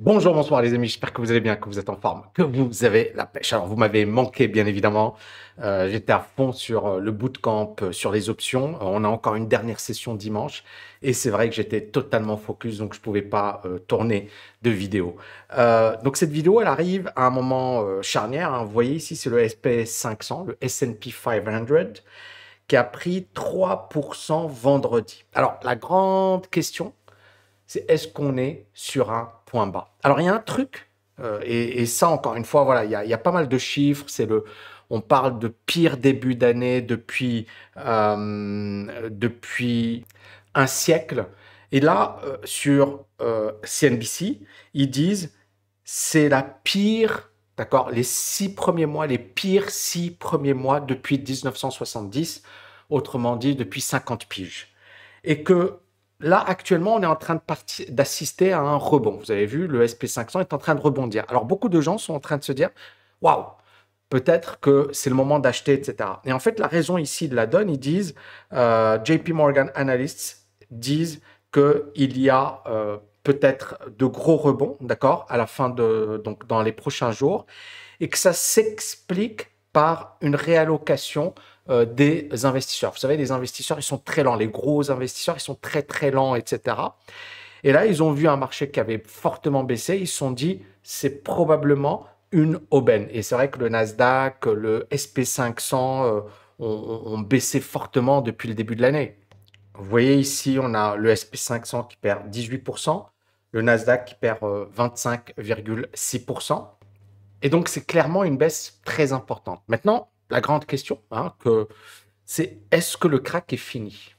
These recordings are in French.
Bonjour, bonsoir les amis, j'espère que vous allez bien, que vous êtes en forme, que vous avez la pêche. Alors vous m'avez manqué bien évidemment, euh, j'étais à fond sur euh, le bootcamp, euh, sur les options. on a encore une dernière session dimanche et c'est vrai que j'étais totalement focus donc je ne pouvais pas tourner de vidéo. donc cette vidéo elle arrive à un moment charnière, hein. vous voyez ici c'est le sp 500, le S&P 500 qui a pris 3% vendredi. Alors la grande question c'est est-ce qu'on est sur un bas. Alors il y a un truc, euh, et, ça encore une fois, voilà, il y a, pas mal de chiffres, c'est le, on parle de pire début d'année depuis, euh, depuis un siècle. Et là, euh, sur CNBC, ils disent c'est la pire, d'accord, les six premiers mois, les pires six premiers mois depuis 1970, autrement dit depuis 50 piges. Et que Là, actuellement, on est en train d'assister à un rebond. Vous avez vu, le SP500 est en train de rebondir. Alors, beaucoup de gens sont en train de se dire Waouh, peut-être que c'est le moment d'acheter, etc. Et en fait, la raison ici de la donne, ils disent euh, JP Morgan Analysts disent qu'il y a euh, peut-être de gros rebonds, d'accord, à la fin de, donc dans les prochains jours, et que ça s'explique par une réallocation euh, des investisseurs. Vous savez, les investisseurs, ils sont très lents, les gros investisseurs, ils sont très très lents, etc. Et là, ils ont vu un marché qui avait fortement baissé, ils se sont dit, c'est probablement une aubaine. Et c'est vrai que le Nasdaq, le SP500 euh, ont baissé fortement depuis le début de l'année. Vous voyez ici, on a le SP500 qui perd 18%, le Nasdaq qui perd 25,6%. Euh, et donc, c'est clairement une baisse très importante. Maintenant, la grande question, hein, que c'est est-ce que le crack est fini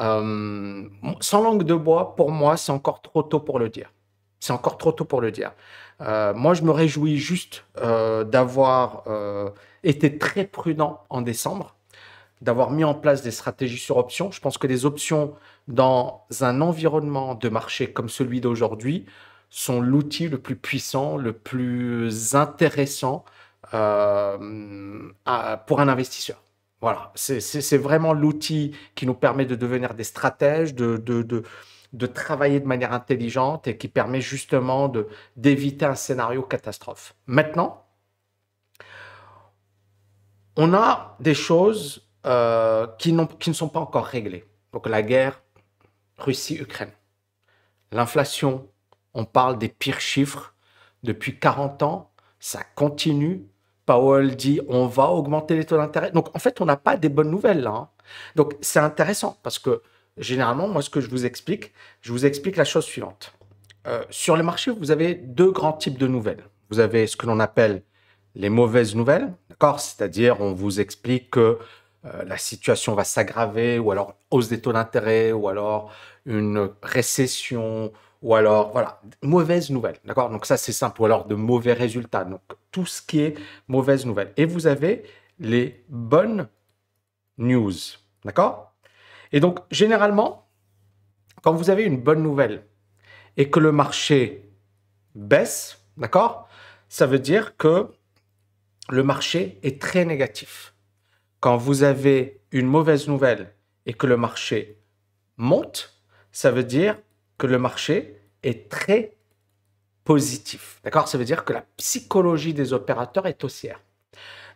euh, Sans langue de bois, pour moi, c'est encore trop tôt pour le dire. C'est encore trop tôt pour le dire. Euh, moi, je me réjouis juste euh, d'avoir été très prudent en décembre, d'avoir mis en place des stratégies sur options. Je pense que les options dans un environnement de marché comme celui d'aujourd'hui sont l'outil le plus puissant, le plus intéressant euh, pour un investisseur. Voilà, c'est vraiment l'outil qui nous permet de devenir des stratèges, de, de, travailler de manière intelligente et qui permet justement d'éviter un scénario catastrophe. Maintenant, on a des choses euh, qui, qui ne sont pas encore réglées. Donc la guerre Russie-Ukraine, l'inflation, on parle des pires chiffres depuis 40 ans. Ça continue. Powell dit on va augmenter les taux d'intérêt. Donc en fait, on n'a pas des bonnes nouvelles là. Hein. Donc c'est intéressant parce que généralement, moi, ce que je vous explique, je vous explique la chose suivante. Euh, sur les marchés, vous avez deux grands types de nouvelles. Vous avez ce que l'on appelle les mauvaises nouvelles, d'accord C'est-à-dire, on vous explique que euh, la situation va s'aggraver, ou alors hausse des taux d'intérêt, ou alors une récession, ou alors, voilà, mauvaise nouvelle, d'accord Donc ça, c'est simple, ou alors de mauvais résultats, donc tout ce qui est mauvaise nouvelle. Et vous avez les bonnes news, d'accord Et donc, généralement, quand vous avez une bonne nouvelle et que le marché baisse, d'accord Ça veut dire que le marché est très négatif. Quand vous avez une mauvaise nouvelle et que le marché monte, ça veut dire que le marché est très positif. D'accord Ça veut dire que la psychologie des opérateurs est haussière.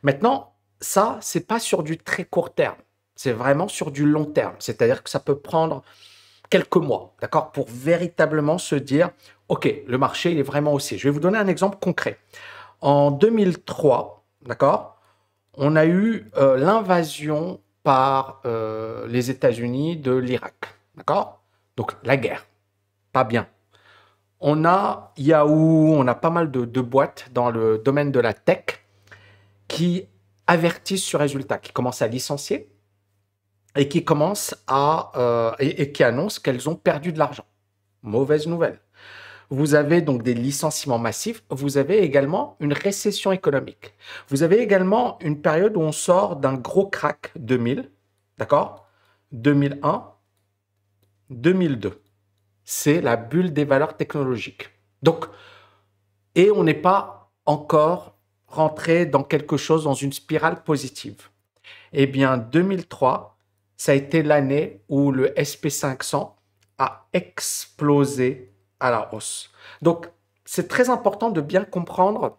Maintenant, ça, c'est pas sur du très court terme. C'est vraiment sur du long terme. C'est-à-dire que ça peut prendre quelques mois, d'accord, pour véritablement se dire, OK, le marché, il est vraiment haussier. Je vais vous donner un exemple concret. En 2003, d'accord, on a eu euh, l'invasion par euh, les États-Unis de l'Irak, d'accord Donc la guerre, pas bien. On a Yahoo, on a pas mal de, boîtes dans le domaine de la tech qui avertissent sur résultat, qui commencent à licencier et qui commencent à euh, et, qui annoncent qu'elles ont perdu de l'argent. Mauvaise nouvelle. Vous avez donc des licenciements massifs. Vous avez également une récession économique. Vous avez également une période où on sort d'un gros crack 2000, d'accord 2001, 2002 c'est la bulle des valeurs technologiques. Donc, et on n'est pas encore rentré dans quelque chose, dans une spirale positive. Eh bien, 2003, ça a été l'année où le SP500 a explosé à la hausse. Donc, c'est très important de bien comprendre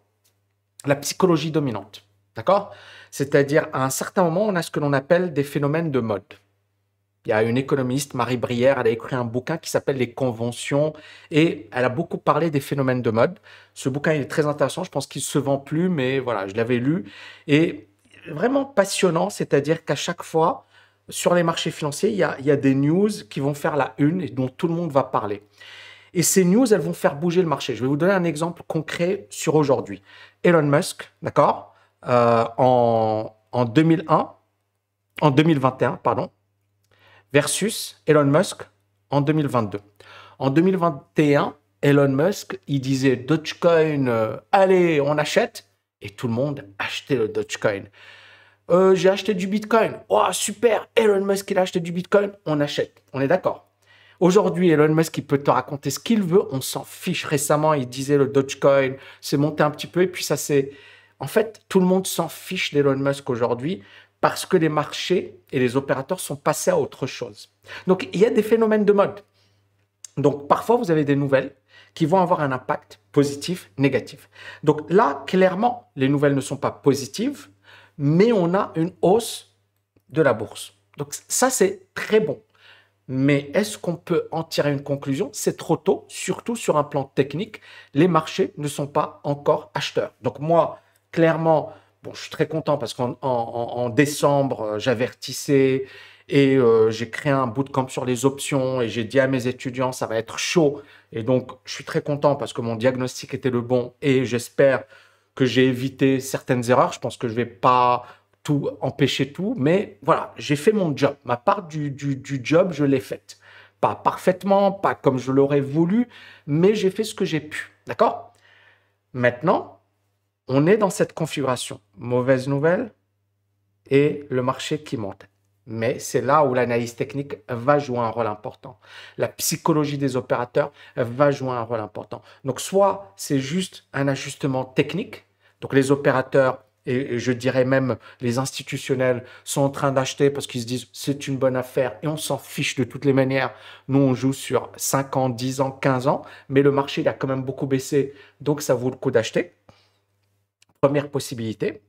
la psychologie dominante. D'accord C'est-à-dire, à un certain moment, on a ce que l'on appelle des phénomènes de mode. Il y a une économiste, Marie Brière, elle a écrit un bouquin qui s'appelle Les conventions et elle a beaucoup parlé des phénomènes de mode. Ce bouquin il est très intéressant, je pense qu'il se vend plus, mais voilà, je l'avais lu et vraiment passionnant, c'est-à-dire qu'à chaque fois, sur les marchés financiers, il y, a, des news qui vont faire la une et dont tout le monde va parler. Et ces news, elles vont faire bouger le marché. Je vais vous donner un exemple concret sur aujourd'hui. Elon Musk, d'accord euh, en, en 2001, en 2021, pardon, versus Elon Musk en 2022. En 2021, Elon Musk, il disait Dogecoin, euh, allez, on achète. Et tout le monde achetait le Dogecoin. Euh, j'ai acheté du Bitcoin. Oh, super, Elon Musk, il a acheté du Bitcoin. On achète. On est d'accord. Aujourd'hui, Elon Musk, il peut te raconter ce qu'il veut. On s'en fiche. Récemment, il disait le Dogecoin, c'est monté un petit peu et puis ça c'est, En fait, tout le monde s'en fiche d'Elon Musk aujourd'hui parce que les marchés et les opérateurs sont passés à autre chose. Donc il y a des phénomènes de mode. Donc parfois vous avez des nouvelles qui vont avoir un impact positif, négatif. Donc là, clairement, les nouvelles ne sont pas positives, mais on a une hausse de la bourse. Donc ça, c'est très bon. Mais est-ce qu'on peut en tirer une conclusion C'est trop tôt, surtout sur un plan technique. Les marchés ne sont pas encore acheteurs. Donc moi, clairement, je suis très content parce qu'en en, décembre, euh, j'avertissais et euh, j'ai créé un bootcamp sur les options et j'ai dit à mes étudiants, ça va être chaud. Et donc, je suis très content parce que mon diagnostic était le bon et j'espère que j'ai évité certaines erreurs. Je pense que je vais pas tout empêcher tout, mais voilà, j'ai fait mon job. Ma part du, du job, je l'ai faite. Pas parfaitement, pas comme je l'aurais voulu, mais j'ai fait ce que j'ai pu. D'accord Maintenant, on est dans cette configuration. Mauvaise nouvelle et le marché qui monte. Mais c'est là où l'analyse technique va jouer un rôle important. La psychologie des opérateurs va jouer un rôle important. Donc soit c'est juste un ajustement technique, donc les opérateurs et je dirais même les institutionnels sont en train d'acheter parce qu'ils se disent c'est une bonne affaire et on s'en fiche de toutes les manières. Nous, on joue sur 5 ans, 10 ans, 15 ans, mais le marché il a quand même beaucoup baissé, donc ça vaut le coup d'acheter première possibilité.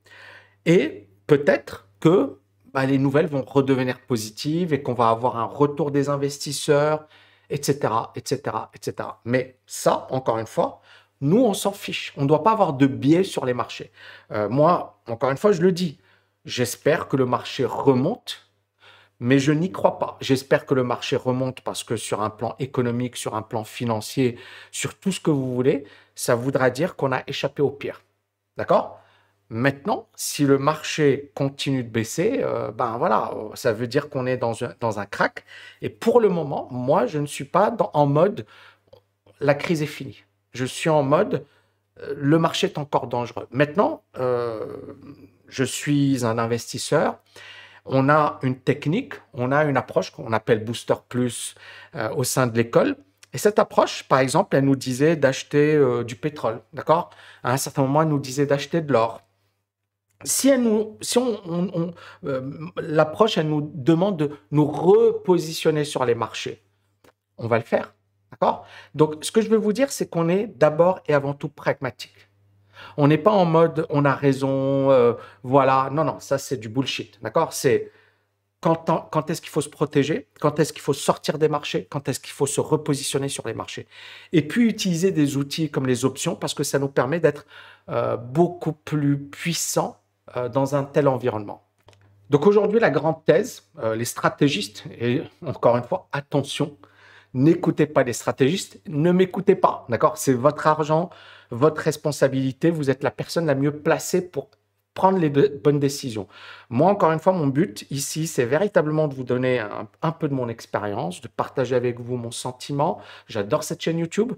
Et peut-être que bah, les nouvelles vont redevenir positives et qu'on va avoir un retour des investisseurs, etc., etc., etc. Mais ça, encore une fois, nous, on s'en fiche. On ne doit pas avoir de biais sur les marchés. Euh, moi, encore une fois, je le dis, j'espère que le marché remonte, mais je n'y crois pas. J'espère que le marché remonte parce que sur un plan économique, sur un plan financier, sur tout ce que vous voulez, ça voudra dire qu'on a échappé au pire. D'accord Maintenant, si le marché continue de baisser, euh, ben voilà, euh, ça veut dire qu'on est dans un, dans crack. Et pour le moment, moi, je ne suis pas en mode la crise est finie. Je suis en mode euh, le marché est encore dangereux. Maintenant, je suis un investisseur. On a une technique, on a une approche qu'on appelle Booster Plus au sein de l'école et cette approche, par exemple, elle nous disait d'acheter euh, du pétrole, d'accord À un certain moment, elle nous disait d'acheter de l'or. Si, elle nous, si on, euh, l'approche, elle nous demande de nous repositionner sur les marchés, on va le faire, d'accord Donc, ce que je veux vous dire, c'est qu'on est, d'abord et avant tout pragmatique. On n'est pas en mode on a raison, euh, voilà. Non, non, ça c'est du bullshit, d'accord C'est quand, est-ce qu'il faut se protéger, quand est-ce qu'il faut sortir des marchés, quand est-ce qu'il faut se repositionner sur les marchés. Et puis utiliser des outils comme les options parce que ça nous permet d'être euh, beaucoup plus puissants euh, dans un tel environnement. Donc aujourd'hui, la grande thèse, euh, les stratégistes, et encore une fois, attention, n'écoutez pas les stratégistes, ne m'écoutez pas, d'accord C'est votre argent, votre responsabilité, vous êtes la personne la mieux placée pour prendre les bonnes décisions. Moi, encore une fois, mon but ici, c'est véritablement de vous donner un, peu de mon expérience, de partager avec vous mon sentiment. J'adore cette chaîne YouTube.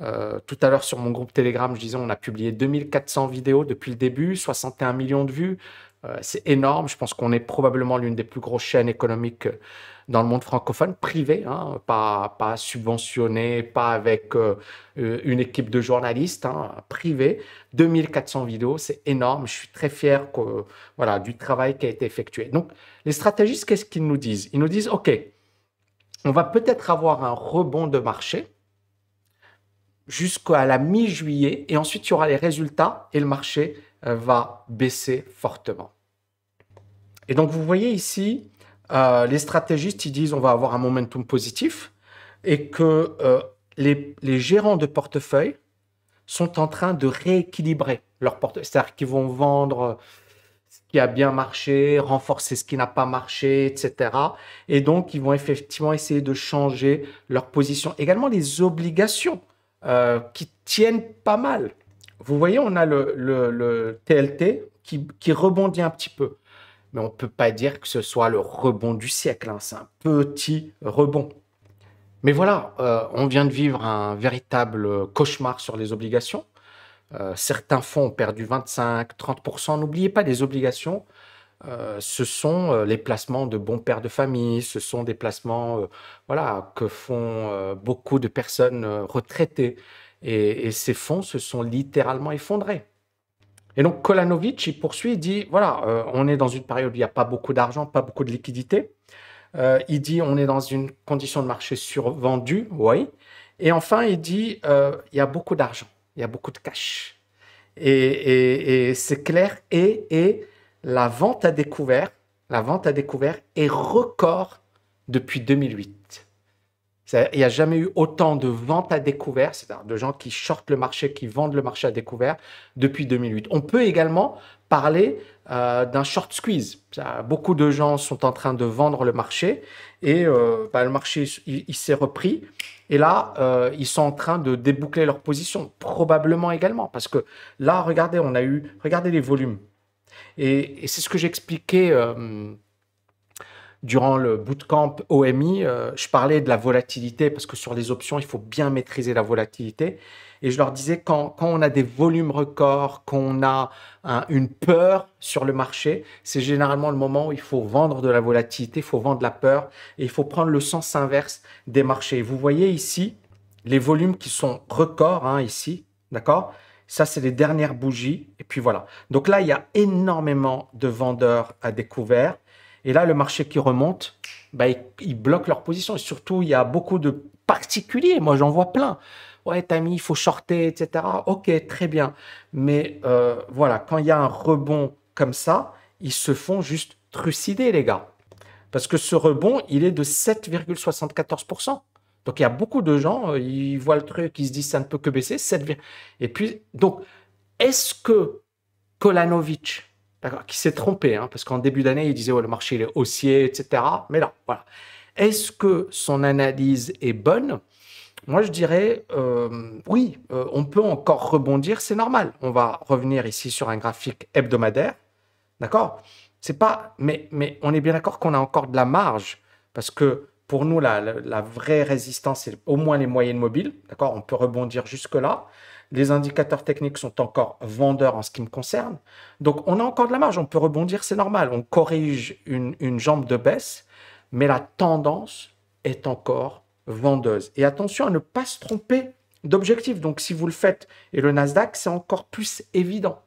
Euh, tout à l'heure, sur mon groupe Telegram, je disais, on a publié 2400 vidéos depuis le début, 61 millions de vues. Euh, c'est énorme. Je pense qu'on est probablement l'une des plus grosses chaînes économiques euh, dans le monde francophone, privée, hein, pas, pas subventionnée, pas avec euh, une équipe de journalistes, hein, privée. 2400 vidéos, c'est énorme. Je suis très fier que, voilà, du travail qui a été effectué. Donc, les stratégistes, qu'est-ce qu'ils nous disent Ils nous disent, OK, on va peut-être avoir un rebond de marché jusqu'à la mi-juillet, et ensuite, il y aura les résultats et le marché va baisser fortement. Et donc, vous voyez ici, euh, les stratégistes, ils disent on va avoir un momentum positif et que euh, les, gérants de portefeuille sont en train de rééquilibrer leur portefeuille. C'est-à-dire qu'ils vont vendre euh, ce qui a bien marché, renforcer ce qui n'a pas marché, etc. Et donc, ils vont effectivement essayer de changer leur position. Également, les obligations qui tiennent pas mal. Vous voyez, on a le, TLT qui, rebondit un petit peu mais on ne peut pas dire que ce soit le rebond du siècle. Hein. C'est un petit rebond. Mais voilà, euh, on vient de vivre un véritable cauchemar sur les obligations. Euh, certains fonds ont perdu 25-30%. N'oubliez pas, les obligations, euh, ce sont les placements de bons pères de famille, ce sont des placements voilà, que font beaucoup de personnes retraitées. et ces fonds se sont littéralement effondrés. Et donc Kolanovic, il poursuit, il dit, voilà, euh, on est dans une période où il n'y a pas beaucoup d'argent, pas beaucoup de liquidité. Euh, il dit, on est dans une condition de marché survendue, oui. Et enfin, il dit, euh, il y a beaucoup d'argent, il y a beaucoup de cash. Et, c'est clair. Et, la vente à découvert, la vente à découvert est record depuis 2008. Il n'y a jamais eu autant de ventes à découvert, c'est-à-dire de gens qui shortent le marché, qui vendent le marché à découvert depuis 2008. On peut également parler euh, d'un short squeeze. Beaucoup de gens sont en train de vendre le marché et euh, bah, le marché il, s'est repris. Et là, euh, ils sont en train de déboucler leur position, probablement également, parce que là, regardez, on a eu, regardez les volumes. Et, et c'est ce que j'expliquais durant le bootcamp OMI, euh, je parlais de la volatilité parce que sur les options, il faut bien maîtriser la volatilité. Et je leur disais, quand, quand on a des volumes records, qu'on a une peur sur le marché, c'est généralement le moment où il faut vendre de la volatilité, il faut vendre la peur et il faut prendre le sens inverse des marchés. Vous voyez ici les volumes qui sont records, hein, ici, d'accord ça, c'est les dernières bougies. Et puis voilà. Donc là, il y a énormément de vendeurs à découvert. Et là, le marché qui remonte, bah, ils, bloquent leur position. Et surtout, il y a beaucoup de particuliers. Moi, j'en vois plein. Ouais, Tammy, il faut shorter, etc. Ok, très bien. Mais euh, voilà, quand il y a un rebond comme ça, ils se font juste trucider, les gars. Parce que ce rebond, il est de 7,74%. Donc il y a beaucoup de gens, euh, ils voient le truc, ils se disent ça ne peut que baisser. 7, et puis, donc, est-ce que Kolanovic qui s'est trompé, hein, parce qu'en début d'année, il disait le marché est haussier, etc. Mais là, voilà. Est-ce que son analyse est bonne Moi, je dirais euh, oui, euh, on peut encore rebondir, c'est normal. On va revenir ici sur un graphique hebdomadaire, d'accord C'est pas, mais, mais on est bien d'accord qu'on a encore de la marge, parce que pour nous, la, la vraie résistance, c'est au moins les moyennes mobiles, d'accord On peut rebondir jusque-là. Les indicateurs techniques sont encore vendeurs en ce qui me concerne. Donc, on a encore de la marge, on peut rebondir, c'est normal. On corrige une, jambe de baisse, mais la tendance est encore vendeuse. Et attention à ne pas se tromper d'objectif. Donc, si vous le faites, et le Nasdaq, c'est encore plus évident.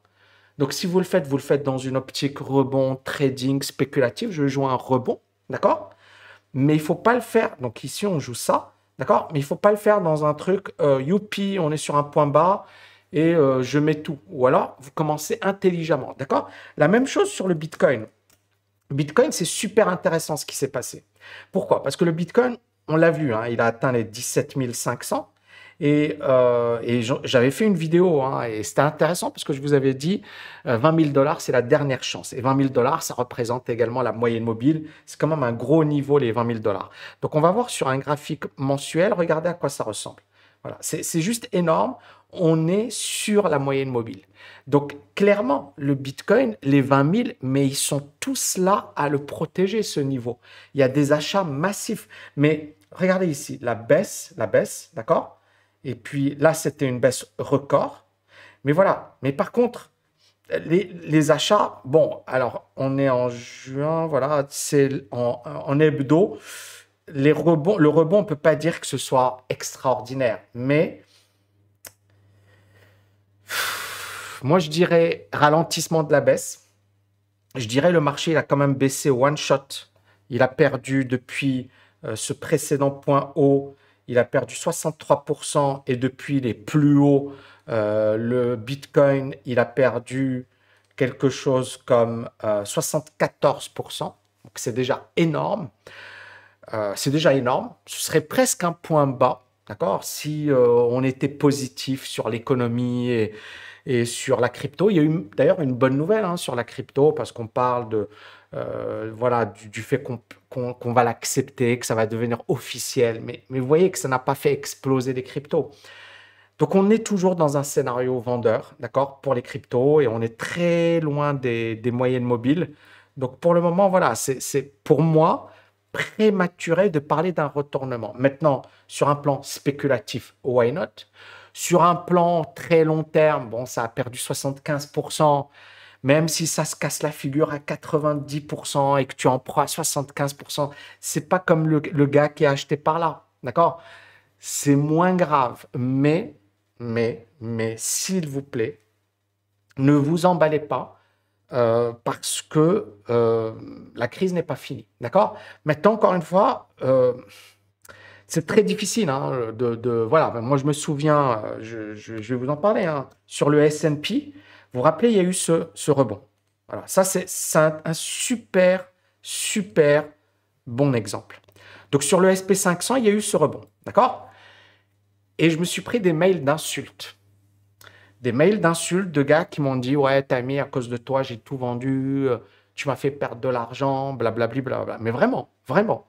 Donc, si vous le faites, vous le faites dans une optique rebond, trading, spéculatif. Je joue un rebond, d'accord Mais il ne faut pas le faire. Donc, ici, on joue ça. D'accord Mais il ne faut pas le faire dans un truc, euh, youpi, on est sur un point bas et euh, je mets tout. Ou alors, vous commencez intelligemment. D'accord La même chose sur le Bitcoin. Bitcoin, c'est super intéressant ce qui s'est passé. Pourquoi Parce que le Bitcoin, on l'a vu, hein, il a atteint les 17 500. Et, euh, j'avais fait une vidéo, hein, et c'était intéressant parce que je vous avais dit, 20 euh, 000 dollars, c'est la dernière chance. Et 20 000 dollars, ça représente également la moyenne mobile. C'est quand même un gros niveau, les 20 000 dollars. Donc, on va voir sur un graphique mensuel, regardez à quoi ça ressemble. Voilà, c'est juste énorme. On est sur la moyenne mobile. Donc, clairement, le Bitcoin, les 20 000, mais ils sont tous là à le protéger, ce niveau. Il y a des achats massifs. Mais regardez ici, la baisse, la baisse, d'accord et puis là, c'était une baisse record. Mais voilà. Mais par contre, les, achats, bon, alors on est en juin, voilà, c'est en, hebdo. Les le rebond, on ne peut pas dire que ce soit extraordinaire, mais moi je dirais ralentissement de la baisse. Je dirais le marché, a quand même baissé one shot. Il a perdu depuis euh, ce précédent point haut il a perdu 63% et depuis les plus hauts, euh, le Bitcoin, il a perdu quelque chose comme 74%. Euh, Donc c'est déjà énorme. Euh, c'est déjà énorme. Ce serait presque un point bas, d'accord Si on était positif sur l'économie et, sur la crypto. Il y a eu d'ailleurs une bonne nouvelle hein, sur la crypto parce qu'on parle de euh, voilà, du, fait qu'on va l'accepter, que ça va devenir officiel. Mais, vous voyez que ça n'a pas fait exploser les cryptos. Donc on est toujours dans un scénario vendeur, d'accord, pour les cryptos, et on est très loin des, des moyennes mobiles. Donc pour le moment, voilà, c'est pour moi prématuré de parler d'un retournement. Maintenant, sur un plan spéculatif, why not Sur un plan très long terme, bon, ça a perdu 75%. Même si ça se casse la figure à 90% et que tu en prends à 75%, c'est pas comme le, gars qui a acheté par là. D'accord C'est moins grave. Mais, mais, mais, s'il vous plaît, ne vous emballez pas. Euh, parce que euh, la crise n'est pas finie. D'accord Maintenant, encore une fois, euh, c'est très difficile. Hein, de, voilà, moi je me souviens, je, vais vous en parler, hein, sur le SP, vous vous rappelez, il y a eu ce, rebond. Voilà, ça c'est un, un super, super bon exemple. Donc sur le SP500, il y a eu ce rebond, d'accord Et je me suis pris des mails d'insultes. Des mails d'insultes de gars qui m'ont dit « Ouais, mis à cause de toi, j'ai tout vendu, euh, tu m'as fait perdre de l'argent, blablabla. Bla, Mais vraiment, vraiment.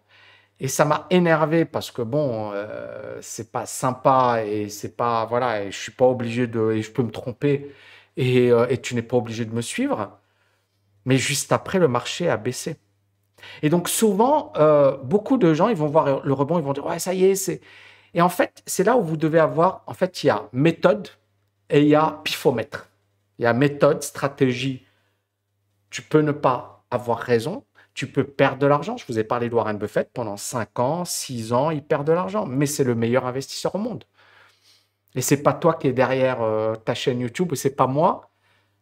Et ça m'a énervé parce que bon, euh, c'est pas sympa et c'est pas, voilà, et je suis pas obligé de, et je peux me tromper. Euh, et, tu n'es pas obligé de me suivre. Mais juste après, le marché a baissé. Et donc souvent, euh, beaucoup de gens, ils vont voir le rebond, ils vont dire ouais ça y est, c'est. Et en fait, c'est là où vous devez avoir, en fait, il y a méthode et il y a pifomètre. Il y a méthode, stratégie. Tu peux ne pas avoir raison, tu peux perdre de l'argent. Je vous ai parlé de Warren Buffett pendant 5 ans, 6 ans, il perd de l'argent, mais c'est le meilleur investisseur au monde. Et c'est pas toi qui es derrière euh, ta chaîne YouTube, c'est pas moi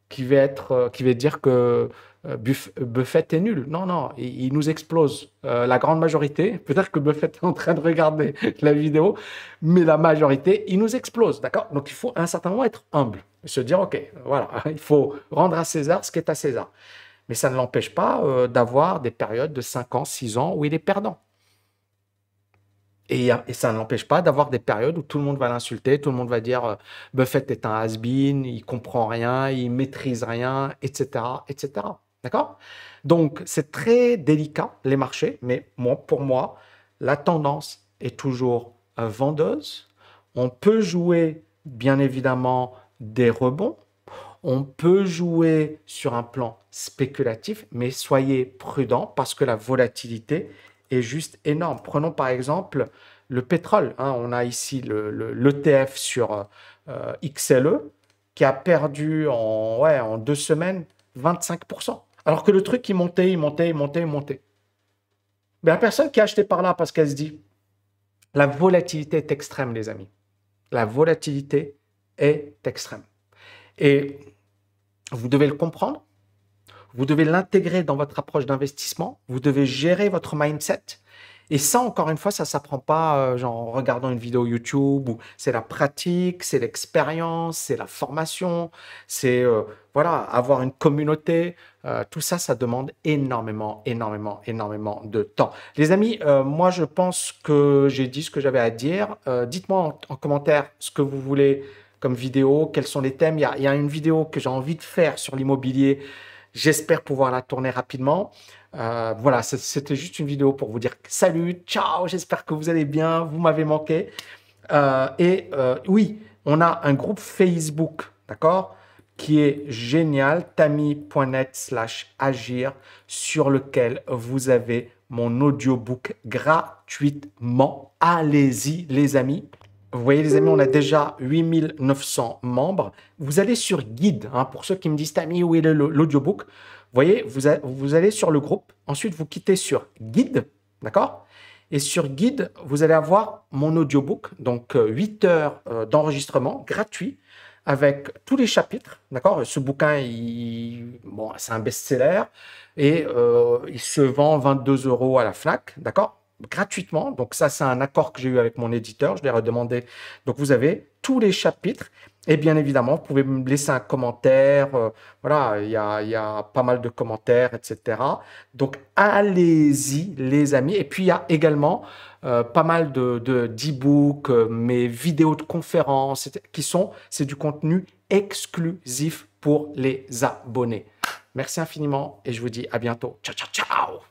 qui vais être, euh, qui vais dire que euh, Buffett est nul. Non, non, il, nous explose. la grande majorité, peut-être que Buffett est en train de regarder la vidéo, mais la majorité, il nous explose, d'accord Donc il faut à un certain moment être humble, se dire ok, voilà, il faut rendre à César ce qui est à César. Mais ça ne l'empêche pas d'avoir des périodes de 5 ans, 6 ans où il est perdant. Et, ça n'empêche pas d'avoir des périodes où tout le monde va l'insulter, tout le monde va dire euh, Buffett est un has-been, il comprend rien, il maîtrise rien, etc., etc. D'accord Donc c'est très délicat les marchés, mais pour moi, la tendance est toujours euh, vendeuse. On peut jouer bien évidemment des rebonds. On peut jouer sur un plan spéculatif, mais soyez prudent parce que la volatilité est juste énorme. Prenons par exemple le pétrole. Hein. on a ici l'ETF le, sur euh, XLE qui a perdu en, ouais, en deux semaines 25%. Alors que le truc, il montait, il montait, il montait, il montait. Mais la personne qui a acheté par là parce qu'elle se dit, la volatilité est extrême, les amis. La volatilité est extrême. Et vous devez le comprendre vous devez l'intégrer dans votre approche d'investissement. Vous devez gérer votre mindset. Et ça, encore une fois, ça s'apprend pas euh, en regardant une vidéo YouTube. Ou c'est la pratique, c'est l'expérience, c'est la formation, c'est euh, voilà avoir une communauté. Euh, tout ça, ça demande énormément, énormément, énormément de temps. Les amis, moi, je pense que j'ai dit ce que j'avais à dire. dites-moi en, commentaire ce que vous voulez comme vidéo, quels sont les thèmes. Il y a, y a, une vidéo que j'ai envie de faire sur l'immobilier. J'espère pouvoir la tourner rapidement. Euh, voilà, c'était juste une vidéo pour vous dire salut, ciao, j'espère que vous allez bien, vous m'avez manqué. Euh, et euh, oui, on a un groupe Facebook, d'accord qui est génial, tami.net slash agir, sur lequel vous avez mon audiobook gratuitement. Allez-y, les amis. Vous voyez les amis, on a déjà 8900 membres. Vous allez sur guide, hein, pour ceux qui me disent Tami, où est l'audiobook Vous voyez, vous, vous, allez sur le groupe, ensuite vous quittez sur guide, d'accord Et sur guide, vous allez avoir mon audiobook, donc 8 euh, heures euh, d'enregistrement gratuit avec tous les chapitres, d'accord Ce bouquin, bon, c'est un best-seller et euh, il se vend 22 euros à la FNAC, d'accord gratuitement. Donc ça, c'est un accord que j'ai eu avec mon éditeur. Je l'ai ai redemandé. Donc vous avez tous les chapitres. Et bien évidemment, vous pouvez me laisser un commentaire. Euh, voilà, il y a, y a, pas mal de commentaires, etc. Donc allez-y, les amis. Et puis il y a également euh, pas mal de d'e-books, euh, mes vidéos de conférences, qui sont, c'est du contenu exclusif pour les abonnés. Merci infiniment et je vous dis à bientôt. Ciao, ciao, ciao